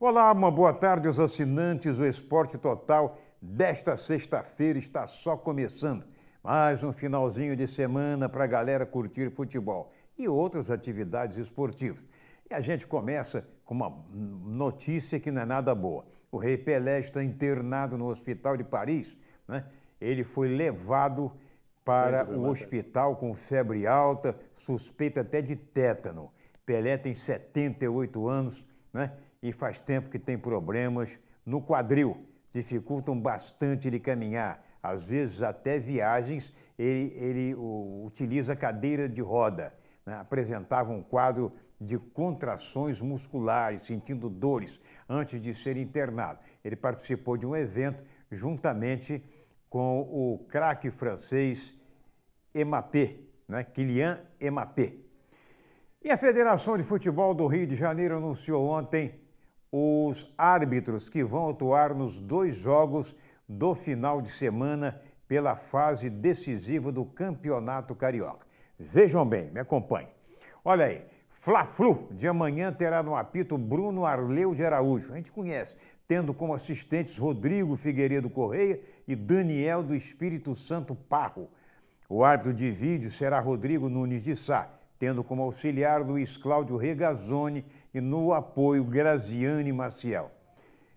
Olá, uma boa tarde aos assinantes. O Esporte Total desta sexta-feira está só começando. Mais um finalzinho de semana para a galera curtir futebol e outras atividades esportivas. E a gente começa com uma notícia que não é nada boa. O Rei Pelé está internado no hospital de Paris. Né? Ele foi levado para o hospital com febre alta, suspeita até de tétano. Pelé tem 78 anos, né? e faz tempo que tem problemas no quadril, dificultam bastante ele caminhar. Às vezes, até viagens, ele, ele o, utiliza cadeira de roda. Né? Apresentava um quadro de contrações musculares, sentindo dores, antes de ser internado. Ele participou de um evento juntamente com o craque francês Emapé, né? Kylian Emapé. E a Federação de Futebol do Rio de Janeiro anunciou ontem os árbitros que vão atuar nos dois jogos do final de semana pela fase decisiva do Campeonato Carioca. Vejam bem, me acompanhe. Olha aí, Fla-Flu de amanhã terá no apito Bruno Arleu de Araújo, a gente conhece, tendo como assistentes Rodrigo Figueiredo Correia e Daniel do Espírito Santo Parro. O árbitro de vídeo será Rodrigo Nunes de Sá, tendo como auxiliar Luiz Cláudio Regazzoni e no apoio Graziane Maciel.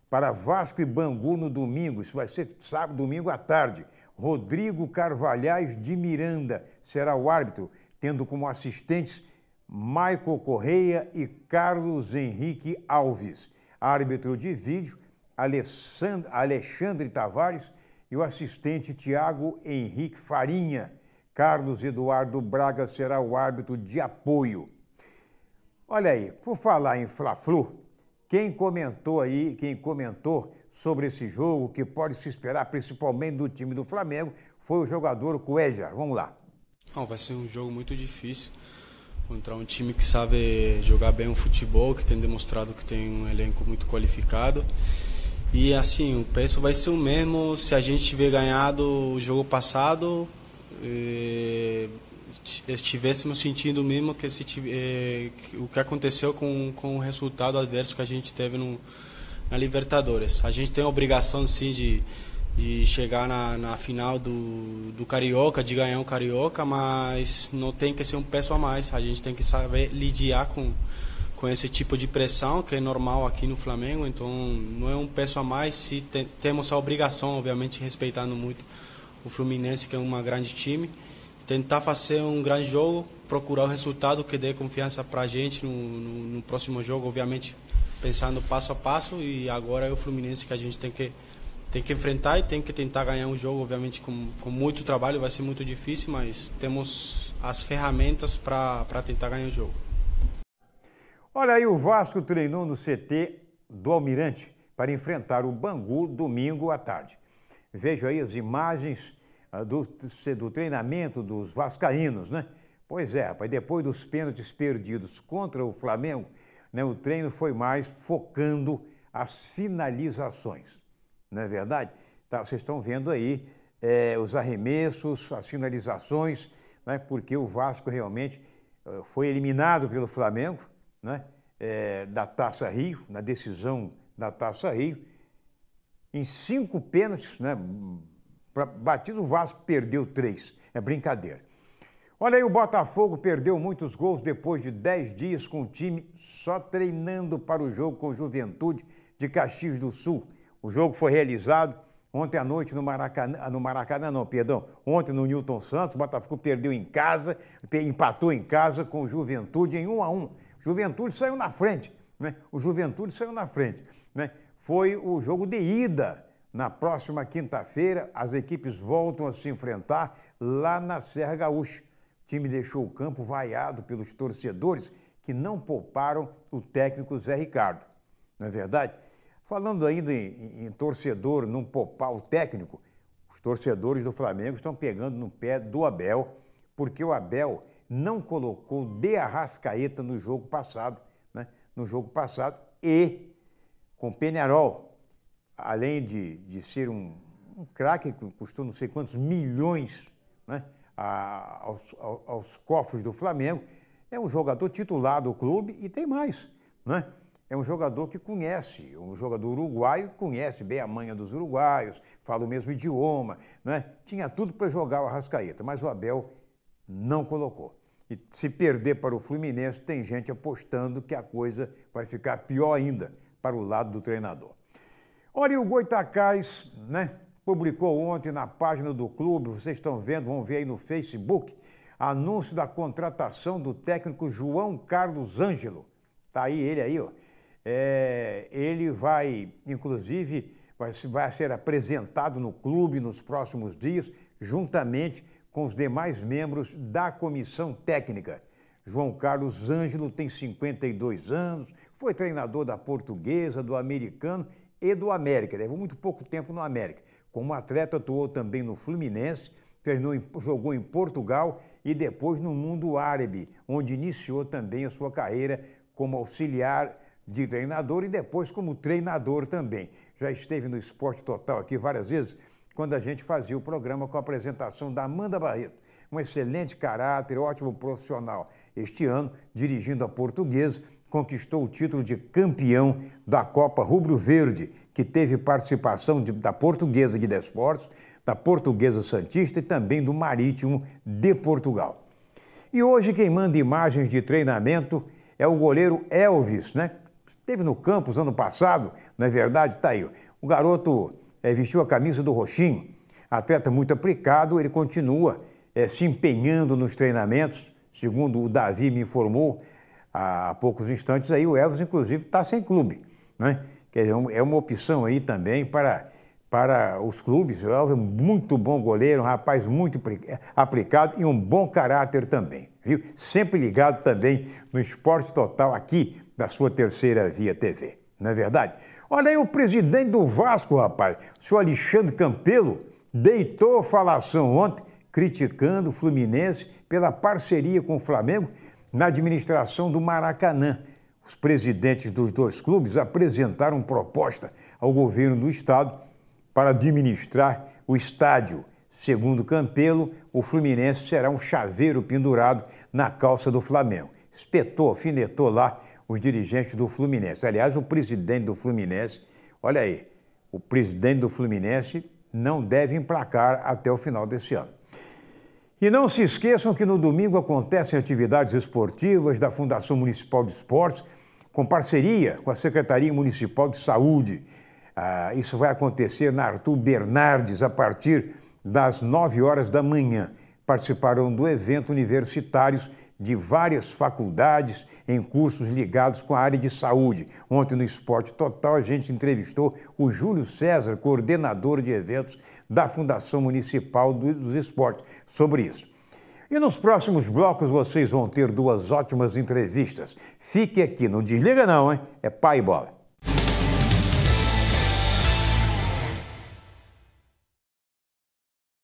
Para Vasco e Bangu no domingo, isso vai ser sábado, domingo à tarde, Rodrigo Carvalhais de Miranda será o árbitro, tendo como assistentes Michael Correia e Carlos Henrique Alves. Árbitro de vídeo, Alexandre Tavares e o assistente Tiago Henrique Farinha. Carlos Eduardo Braga será o árbitro de apoio. Olha aí, por falar em Fla-Flu, quem comentou aí, quem comentou sobre esse jogo, que pode se esperar principalmente do time do Flamengo, foi o jogador Cuéjar. Vamos lá. Não, vai ser um jogo muito difícil contra um time que sabe jogar bem o futebol, que tem demonstrado que tem um elenco muito qualificado. E assim, o preço vai ser o mesmo se a gente tiver ganhado o jogo passado, eh, estivéssemos sentindo mesmo que, eh, o que aconteceu com, com o resultado adverso que a gente teve no, na Libertadores. A gente tem a obrigação, sim, de, de chegar na, na final do, do Carioca, de ganhar o um Carioca, mas não tem que ser um peso a mais. A gente tem que saber lidiar com, com esse tipo de pressão que é normal aqui no Flamengo. Então, não é um peso a mais se te, temos a obrigação, obviamente, respeitando muito o Fluminense, que é um grande time. Tentar fazer um grande jogo, procurar o resultado que dê confiança para a gente no, no, no, próximo jogo, obviamente pensando passo a passo. E agora é o Fluminense que a gente tem que tem que enfrentar e tem que tentar ganhar um jogo, obviamente com, com muito trabalho, vai ser muito difícil, mas temos as ferramentas para tentar ganhar o jogo. Olha aí, o Vasco treinou no CT do Almirante para enfrentar o Bangu domingo à tarde. Vejo aí as imagens ah, do, do treinamento dos vascaínos, né? Pois é, rapaz, depois dos pênaltis perdidos contra o Flamengo, né, o treino foi mais focando as finalizações, não é verdade? Tá, vocês estão vendo aí é, os arremessos, as finalizações, né, porque o Vasco realmente ah, foi eliminado pelo Flamengo né, é, da Taça Rio, na decisão da Taça Rio, em cinco pênaltis, né? batido o Vasco perdeu três. É brincadeira. Olha aí, o Botafogo perdeu muitos gols depois de dez dias com o time só treinando para o jogo com o Juventude de Caxias do Sul. O jogo foi realizado ontem à noite no Maracanã, ah, no Maracanã não, perdão, ontem no Newton Santos, o Botafogo perdeu em casa, empatou em casa com o Juventude em 1 um a 1. Um. Juventude saiu na frente, né? O Juventude saiu na frente, né? foi o jogo de ida. Na próxima quinta-feira, as equipes voltam a se enfrentar lá na Serra Gaúcha. O time deixou o campo vaiado pelos torcedores que não pouparam o técnico Zé Ricardo. Não é verdade? Falando ainda em, em torcedor não poupar o técnico, os torcedores do Flamengo estão pegando no pé do Abel, porque o Abel não colocou de Arrascaeta no jogo passado, né? No jogo passado e com Penarol, além de, de ser um, um craque que custou não sei quantos milhões né, a, aos, aos, cofres do Flamengo, é um jogador titular do clube e tem mais. Né? É um jogador que conhece, um jogador uruguaio conhece bem a manha dos uruguaios, fala o mesmo idioma, né? tinha tudo para jogar o Arrascaeta, mas o Abel não colocou. E se perder para o Fluminense, tem gente apostando que a coisa vai ficar pior ainda para o lado do treinador. Olha, o Goitacás, né, publicou ontem na página do clube, vocês estão vendo, vão ver aí no Facebook, anúncio da contratação do técnico João Carlos Ângelo. Tá aí ele aí, ó. É, ele vai, inclusive, vai, vai ser apresentado no clube nos próximos dias, juntamente com os demais membros da comissão técnica. João Carlos Ângelo tem 52 anos, foi treinador da Portuguesa, do Americano e do América. Levou muito pouco tempo no América. Como atleta, atuou também no Fluminense, treinou, jogou em Portugal e depois no mundo árabe, onde iniciou também a sua carreira como auxiliar de treinador e depois como treinador também. Já esteve no Esporte Total aqui várias vezes, quando a gente fazia o programa com a apresentação da Amanda Barreto um excelente caráter, ótimo profissional. Este ano, dirigindo a Portuguesa, conquistou o título de campeão da Copa Rubro Verde, que teve participação de, da Portuguesa de Desportos, da Portuguesa Santista e também do Marítimo de Portugal. E hoje quem manda imagens de treinamento é o goleiro Elvis, né? Esteve no campus ano passado, não é verdade? Está aí. O garoto é, vestiu a camisa do Roxinho, atleta muito aplicado, ele continua é, se empenhando nos treinamentos, segundo o Davi me informou há poucos instantes, aí o Elvis, inclusive, está sem clube. Né? Quer dizer, é, é uma opção aí também para, para os clubes. O Elvis é um muito bom goleiro, um rapaz muito aplicado e um bom caráter também. Viu? Sempre ligado também no Esporte Total aqui da sua terceira via TV. Não é verdade? Olha aí o presidente do Vasco, rapaz, o senhor Alexandre Campelo, deitou falação ontem criticando o Fluminense pela parceria com o Flamengo na administração do Maracanã. Os presidentes dos dois clubes apresentaram proposta ao governo do estado para administrar o estádio. Segundo Campelo, o Fluminense será um chaveiro pendurado na calça do Flamengo. Espetou, afinetou lá os dirigentes do Fluminense. Aliás, o presidente do Fluminense, olha aí, o presidente do Fluminense não deve emplacar até o final desse ano. E não se esqueçam que no domingo acontecem atividades esportivas da Fundação Municipal de Esportes, com parceria com a Secretaria Municipal de Saúde. Ah, isso vai acontecer na Arthur Bernardes a partir das 9 horas da manhã. Participarão do evento universitários de várias faculdades em cursos ligados com a área de saúde. Ontem no Esporte Total a gente entrevistou o Júlio César, coordenador de eventos da Fundação Municipal dos Esportes sobre isso. E nos próximos blocos vocês vão ter duas ótimas entrevistas. Fique aqui, não desliga não, hein? É pai e bola.